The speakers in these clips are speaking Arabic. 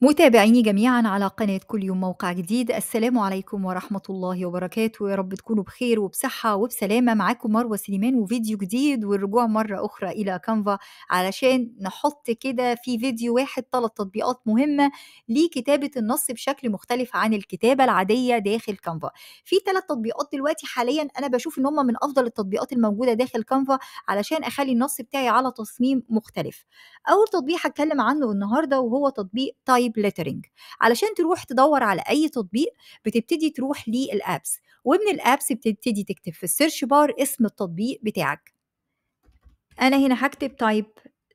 متابعيني جميعا على قناة كل يوم موقع جديد السلام عليكم ورحمة الله وبركاته يا رب تكونوا بخير وبصحة وبسلامة معاكم مروة سليمان وفيديو جديد والرجوع مرة أخرى إلى كانفا علشان نحط كده في فيديو واحد ثلاث تطبيقات مهمة لكتابة النص بشكل مختلف عن الكتابة العادية داخل كانفا في ثلاث تطبيقات دلوقتي حاليا أنا بشوف إن هم من أفضل التطبيقات الموجودة داخل كانفا علشان أخلي النص بتاعي على تصميم مختلف أول تطبيق هتكلم عنه النهاردة وهو تطبيق تايب تايب بليترنج علشان تروح تدور على اي تطبيق بتبتدي تروح للابس ومن الابس بتبتدي تكتب في السيرش بار اسم التطبيق بتاعك انا هنا هكتب تايب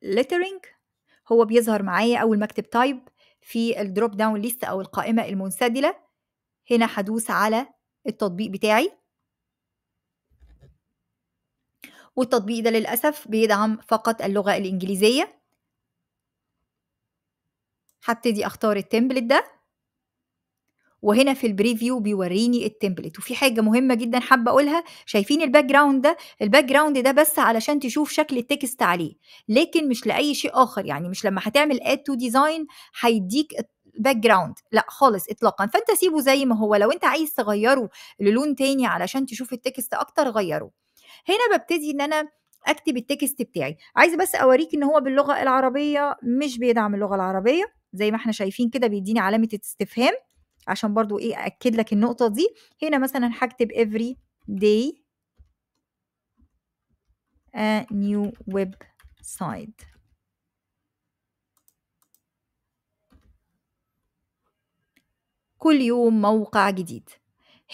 ليترنج هو بيظهر معايا اول ما اكتب تايب في الدروب داون ليست او القائمه المنسدله هنا هدوس على التطبيق بتاعي والتطبيق ده للاسف بيدعم فقط اللغه الانجليزيه هبتدي اختار التمبلت ده وهنا في البريفيو بيوريني التمبلت وفي حاجه مهمه جدا حابه اقولها شايفين الباك جراوند ده الباك جراوند ده بس علشان تشوف شكل التكست عليه لكن مش لاي شيء اخر يعني مش لما هتعمل اد تو ديزاين هيديك باك جراوند لا خالص اطلاقا فانت سيبه زي ما هو لو انت عايز تغيره للون تاني علشان تشوف التكست اكتر غيره هنا ببتدي ان انا اكتب التكست بتاعي عايزه بس اوريك ان هو باللغه العربيه مش بيدعم اللغه العربيه زي ما احنا شايفين كده بيديني علامه استفهام عشان برضو ايه اكد لك النقطه دي هنا مثلا هكتب every day a new website كل يوم موقع جديد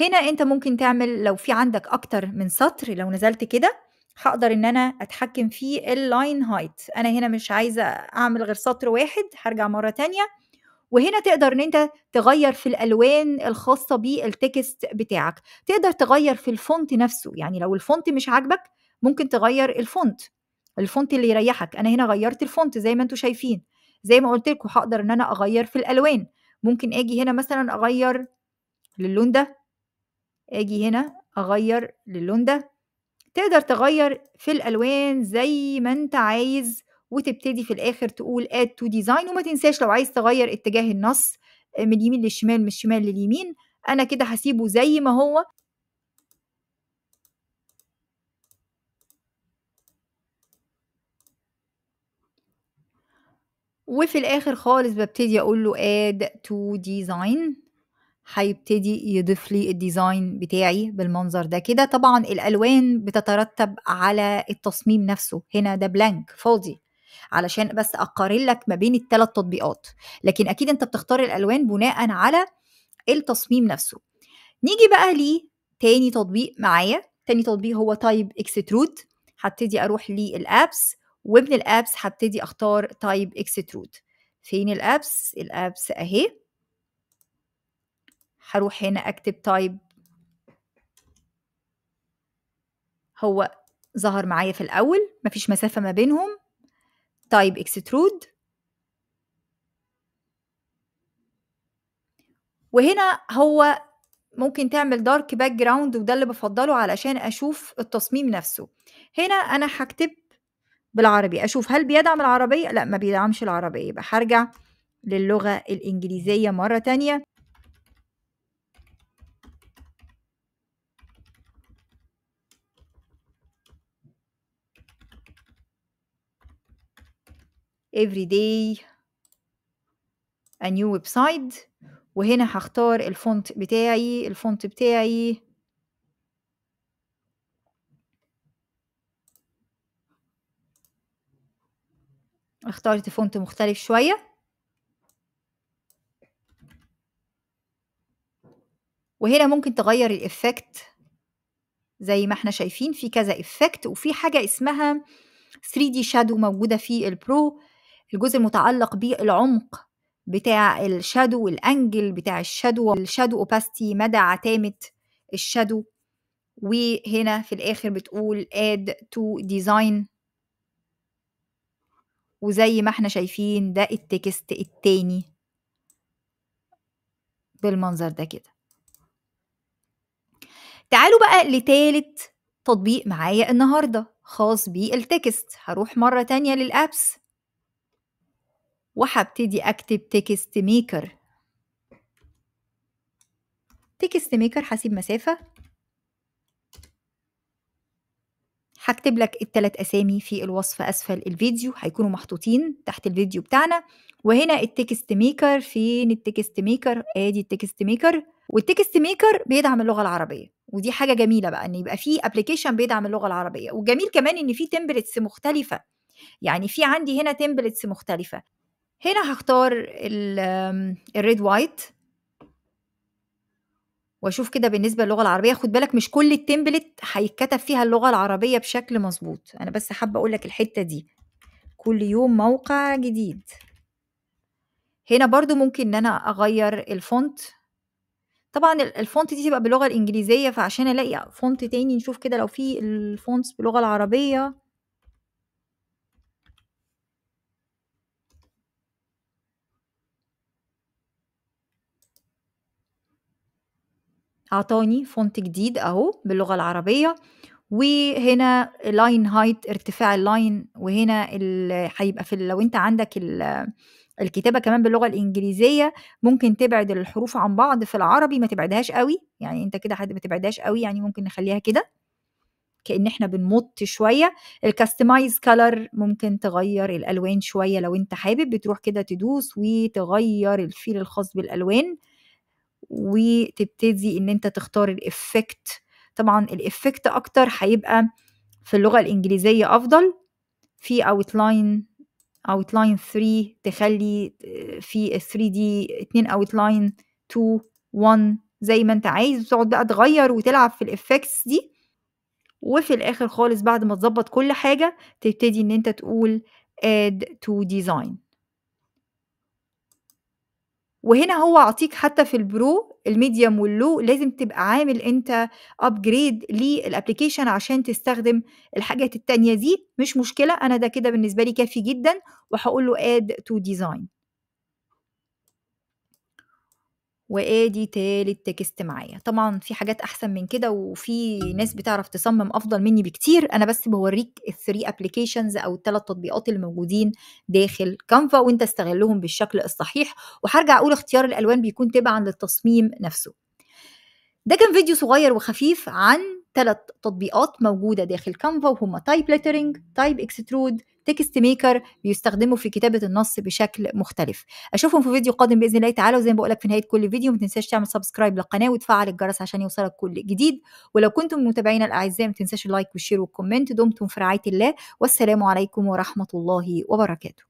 هنا انت ممكن تعمل لو في عندك اكتر من سطر لو نزلت كده هقدر ان انا اتحكم في اللاين هايت انا هنا مش عايزه اعمل غير سطر واحد هرجع مره تانية وهنا تقدر ان انت تغير في الالوان الخاصه بالتكست بتاعك تقدر تغير في الفونت نفسه يعني لو الفونت مش عاجبك ممكن تغير الفونت الفونت اللي يريحك انا هنا غيرت الفونت زي ما انتم شايفين زي ما قلت لكم هقدر ان انا اغير في الالوان ممكن اجي هنا مثلا اغير للون ده اجي هنا اغير للون ده تقدر تغير في الألوان زي ما أنت عايز وتبتدي في الآخر تقول add to design وما تنساش لو عايز تغير اتجاه النص آه، من اليمين للشمال من الشمال لليمين أنا كده هسيبه زي ما هو وفي الآخر خالص ببتدي أقول له add to design هيبتدي يضيف لي الديزاين بتاعي بالمنظر ده كده طبعا الالوان بتترتب على التصميم نفسه هنا ده بلانك فاضي علشان بس اقارن لك ما بين الثلاث تطبيقات لكن اكيد انت بتختار الالوان بناء على التصميم نفسه نيجي بقى لي تاني تطبيق معايا تاني تطبيق هو تايب اكسترود هبتدي اروح للابس ومن الابس هبتدي اختار تايب اكسترود فين الابس الابس اهي هروح هنا اكتب تايب هو ظهر معايا في الاول مفيش مسافه ما بينهم تايب اكسترود وهنا هو ممكن تعمل دارك باك جراوند وده اللي بفضله علشان اشوف التصميم نفسه هنا انا هكتب بالعربي اشوف هل بيدعم العربيه لا ما بيدعمش العربيه يبقى هرجع للغه الانجليزيه مره تانية every day a new website وهنا هختار الفونت بتاعي الفونت بتاعي اخترت فونت مختلف شوية وهنا ممكن تغير الإفكت زي ما احنا شايفين في كذا إفكت وفي حاجة اسمها 3D شادو موجودة في البرو الجزء المتعلق بالعمق بتاع الشادو الانجل بتاع الشادو الشادو اوباستي مدى عتامه الشادو وهنا في الاخر بتقول add to design وزي ما احنا شايفين ده التكست التاني بالمنظر ده كده تعالوا بقى لتالت تطبيق معايا النهاردة خاص بالتكست هروح مرة تانية للأبس وهبتدي اكتب تكست ميكر تكست ميكر هسيب مسافة هكتب لك التلات أسامي في الوصف أسفل الفيديو هيكونوا محطوطين تحت الفيديو بتاعنا وهنا التكست ميكر فين التكست ميكر ادي التكست ميكر والتكست ميكر بيدعم اللغة العربية ودي حاجة جميلة بقى ان يبقى في ابلكيشن بيدعم اللغة العربية والجميل كمان ان في تمبلتس مختلفة يعني في عندي هنا تمبلتس مختلفة هنا هختار الريد وايت واشوف كده بالنسبه للغه العربيه خد بالك مش كل التمبلت هيتكتب فيها اللغه العربيه بشكل مظبوط انا بس حابه اقول لك الحته دي كل يوم موقع جديد هنا برضو ممكن ان انا اغير الفونت طبعا الفونت دي تبقى باللغه الانجليزيه فعشان الاقي فونت تاني نشوف كده لو في الفونتس باللغه العربيه أعطاني فونت جديد أهو باللغة العربية وهنا لاين هايت ارتفاع اللاين وهنا هيبقى في لو انت عندك الكتابة كمان باللغة الإنجليزية ممكن تبعد الحروف عن بعض في العربي ما تبعدهاش قوي يعني انت كده ما تبعدهاش قوي يعني ممكن نخليها كده كأن احنا بنمط شوية الكاستمايز كلر ممكن تغير الألوان شوية لو انت حابب بتروح كده تدوس وتغير الفيل الخاص بالألوان وتبتدي ان انت تختار الافكت طبعا الافكت اكتر هيبقى في اللغة الانجليزية افضل في اوتلاين اوتلاين 3 تخلي آه، في 3 دي 2 اوتلاين 2 1 زي ما انت عايز وتقعد بقى تغير وتلعب في الافكتس دي وفي الاخر خالص بعد ما تظبط كل حاجة تبتدي ان انت تقول add to design وهنا هو عطيك حتى في البرو الميديوم واللو لازم تبقى عامل انت ابجريد للابلكيشن عشان تستخدم الحاجات التانية دي مش مشكلة انا ده كده بالنسبة لي كافي جدا وهقول له اد تو ديزاين وادي تالت تكست معايا طبعا في حاجات احسن من كده وفي ناس بتعرف تصمم افضل مني بكتير انا بس بوريك الثري ابلكيشنز او الثلاث تطبيقات اللي موجودين داخل كانفا وانت استغلهم بالشكل الصحيح وهرجع اقول اختيار الالوان بيكون تبعا للتصميم نفسه ده كان فيديو صغير وخفيف عن ثلاث تطبيقات موجوده داخل كانفا وهم تايب لترنج تايب اكسترود تكست ميكر بيستخدموا في كتابه النص بشكل مختلف اشوفهم في فيديو قادم باذن الله تعالى وزي ما بقول لك في نهايه كل فيديو ما تنساش تعمل سبسكرايب للقناه وتفعل الجرس عشان يوصلك كل جديد ولو كنتم متابعينا الاعزاء ما تنساش اللايك والشير والكومنت دمتم في رعايه الله والسلام عليكم ورحمه الله وبركاته